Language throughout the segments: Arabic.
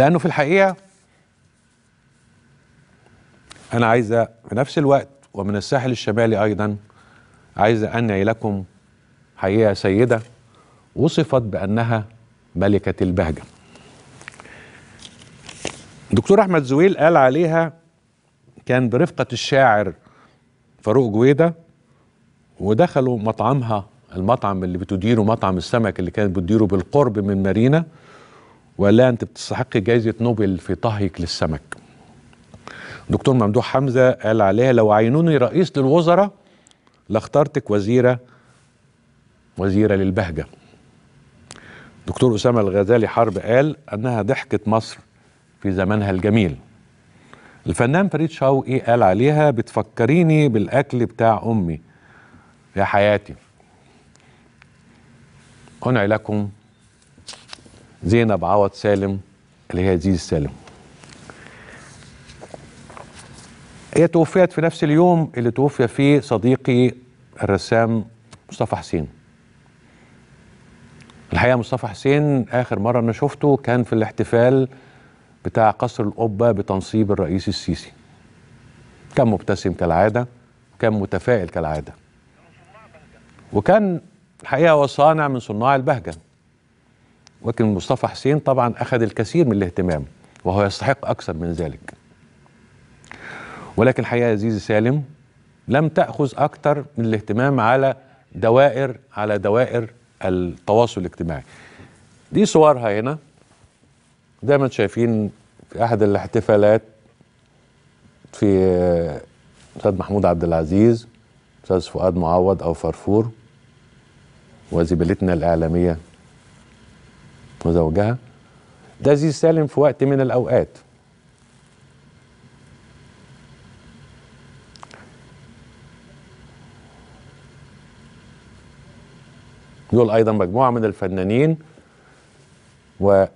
لانه في الحقيقه انا عايزه في نفس الوقت ومن الساحل الشمالي ايضا عايزه انعي لكم حقيقه سيده وصفت بانها ملكه البهجه دكتور احمد زويل قال عليها كان برفقه الشاعر فاروق جويده ودخلوا مطعمها المطعم اللي بتديره مطعم السمك اللي كانت بتديره بالقرب من مارينا ولا انت بتستحق جائزه نوبل في طهيك للسمك دكتور ممدوح حمزه قال عليها لو عينوني رئيس للوزراء لاخترتك وزيره وزيره للبهجه دكتور اسامه الغزالي حرب قال انها ضحكه مصر في زمانها الجميل الفنان فريد شوقي قال عليها بتفكريني بالاكل بتاع امي يا حياتي هنا لكم زينب عوض سالم اللي هي زيز سالم هي توفيت في نفس اليوم اللي توفي فيه صديقي الرسام مصطفى حسين الحقيقه مصطفى حسين اخر مره انا شفته كان في الاحتفال بتاع قصر القبه بتنصيب الرئيس السيسي كان مبتسم كالعاده وكان متفائل كالعاده وكان الحقيقه هو صانع من صناع البهجه ولكن مصطفى حسين طبعا أخذ الكثير من الاهتمام وهو يستحق أكثر من ذلك ولكن الحقيقة زيزي سالم لم تأخذ أكثر من الاهتمام على دوائر على دوائر التواصل الاجتماعي دي صورها هنا دايما شايفين في احد الاحتفالات في استاذ محمود عبد العزيز استاذ فؤاد معوض او فرفور وزميلتنا الاعلاميه وزوجها ده زي سالم في وقت من الأوقات دول أيضا مجموعة من الفنانين وكتاب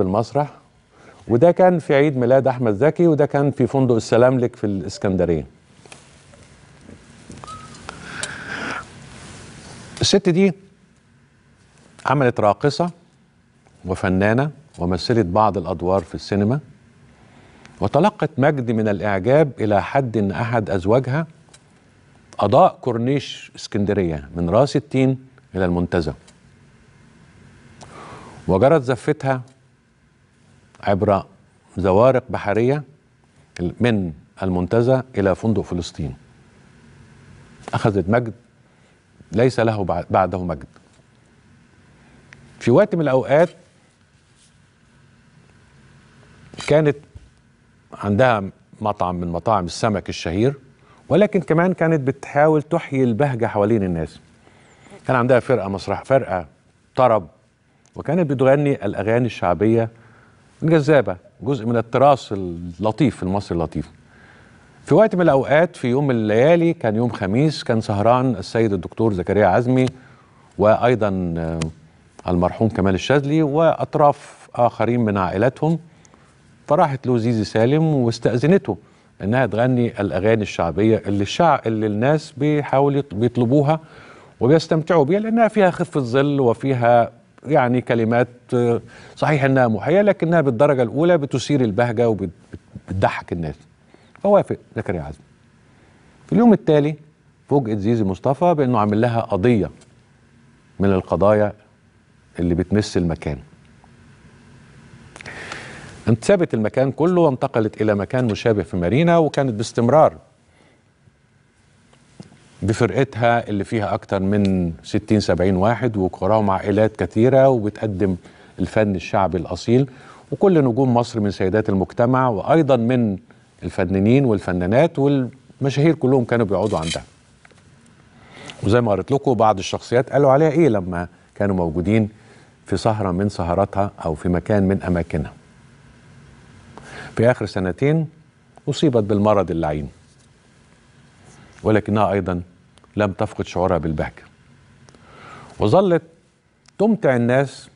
المسرح وده كان في عيد ميلاد أحمد زكي وده كان في فندق السلاملك في الإسكندرية الست دي عملت راقصة وفنانة ومثلت بعض الأدوار في السينما وتلقت مجد من الإعجاب إلى حد أن أحد أزواجها أضاء كورنيش اسكندرية من راس التين إلى المنتزه وجرت زفتها عبر زوارق بحرية من المنتزه إلى فندق فلسطين أخذت مجد ليس له بعده مجد في وقت من الأوقات كانت عندها مطعم من مطاعم السمك الشهير ولكن كمان كانت بتحاول تحيي البهجة حوالين الناس كان عندها فرقة مسرح فرقة طرب وكانت بتغني الأغاني الشعبية الجذابة جزء من التراث اللطيف المصري اللطيف في وقت من الأوقات في يوم من الليالي كان يوم خميس كان سهران السيد الدكتور زكريا عزمي وأيضا آه، المرحوم كمال الشاذلي وأطراف آخرين من عائلتهم فراحت له زيزي سالم واستأذنته انها تغني الاغاني الشعبيه اللي الشعب اللي الناس بيحاولوا بيطلبوها وبيستمتعوا بيها لانها فيها خفه ظل وفيها يعني كلمات صحيح انها محيه لكنها بالدرجه الاولى بتثير البهجه وبتضحك الناس فوافق زكريا عزمي في اليوم التالي فوجئت زيزي مصطفى بانه عامل لها قضيه من القضايا اللي بتمس المكان سابت المكان كله وانتقلت إلى مكان مشابه في مارينا وكانت باستمرار بفرقتها اللي فيها أكتر من 60 70 واحد وكوراهم عائلات كثيرة وبتقدم الفن الشعبي الأصيل وكل نجوم مصر من سيدات المجتمع وأيضا من الفنانين والفنانات والمشاهير كلهم كانوا بيقعدوا عندها وزي ما قريت لكم بعض الشخصيات قالوا عليها إيه لما كانوا موجودين في سهرة من سهراتها أو في مكان من أماكنها في آخر سنتين أصيبت بالمرض اللعين ولكنها أيضا لم تفقد شعورها بالبهجة وظلت تمتع الناس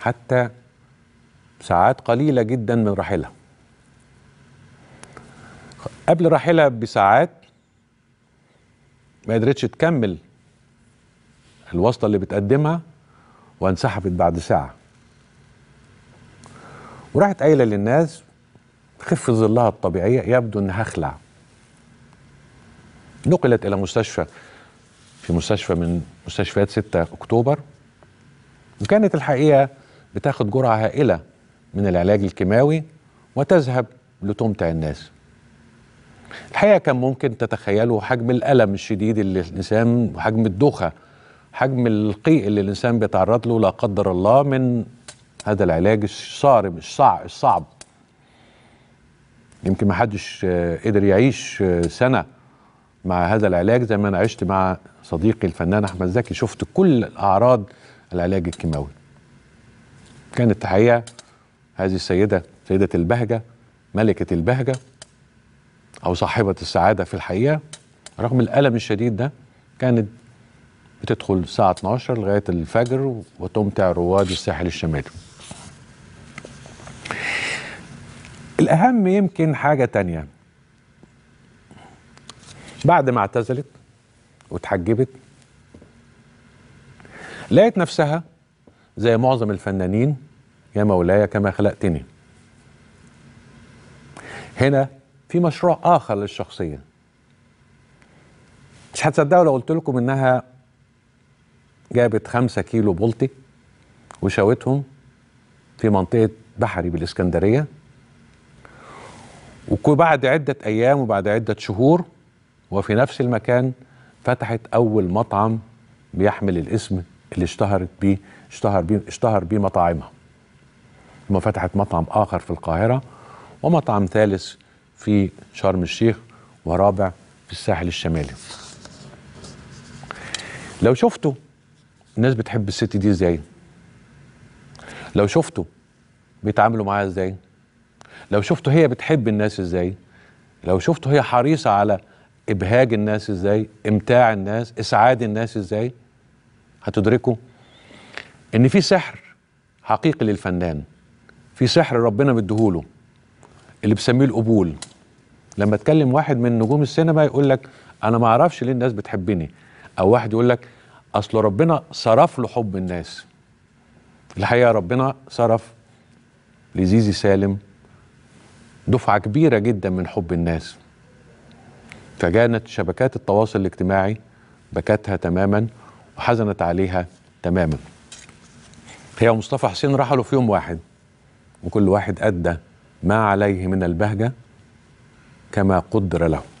حتى ساعات قليلة جدا من رحلها قبل رحلها بساعات ما قدرتش تكمل الوصلة اللي بتقدمها وانسحبت بعد ساعة وراحت قايلة للناس خف ظلها الطبيعية يبدو أنها خلع نقلت إلى مستشفى في مستشفى من مستشفيات 6 أكتوبر وكانت الحقيقة بتاخد جرعة هائلة من العلاج الكيماوي وتذهب لتمتع الناس الحقيقة كان ممكن تتخيلوا حجم الألم الشديد اللي الإنسان وحجم الدوخة حجم القيء اللي الإنسان بيتعرض له لا قدر الله من هذا العلاج الصارم الصعب الصعب يمكن ما حدش آه، قدر يعيش آه، سنه مع هذا العلاج زي ما انا عشت مع صديقي الفنان احمد زكي شفت كل اعراض العلاج الكيماوي كانت الحقيقه هذه السيده سيده البهجه ملكه البهجه او صاحبه السعاده في الحقيقه رغم الالم الشديد ده كانت بتدخل الساعه 12 لغايه الفجر وتمتع رواد الساحل الشمالي الأهم يمكن حاجة تانية بعد ما اعتزلت واتحجبت لقيت نفسها زي معظم الفنانين يا مولاي كما خلقتني هنا في مشروع آخر للشخصية مش هتصدقوا لو قلت لكم إنها جابت خمسة كيلو بلطي وشوتهم في منطقة بحري بالإسكندرية وبعد عدة أيام وبعد عدة شهور وفي نفس المكان فتحت أول مطعم بيحمل الاسم اللي اشتهرت بيه اشتهر بيه اشتهر بيه مطاعمها ثم فتحت مطعم آخر في القاهرة ومطعم ثالث في شرم الشيخ ورابع في الساحل الشمالي لو شفتوا الناس بتحب الست دي ازاي لو شفتوا بيتعاملوا معاها ازاي لو شفتوا هي بتحب الناس ازاي لو شفتوا هي حريصة على إبهاج الناس ازاي إمتاع الناس إسعاد الناس ازاي هتدركوا إن في سحر حقيقي للفنان في سحر ربنا مديهوله اللي بسميه القبول لما اتكلم واحد من نجوم السينما يقول لك انا ما اعرفش ليه الناس بتحبني او واحد يقول لك اصل ربنا صرف له حب الناس الحقيقه ربنا صرف لزيزي سالم دفعة كبيرة جدا من حب الناس فكانت شبكات التواصل الاجتماعي بكتها تماما وحزنت عليها تماما هي ومصطفى حسين رحلوا في يوم واحد وكل واحد أدى ما عليه من البهجة كما قدر له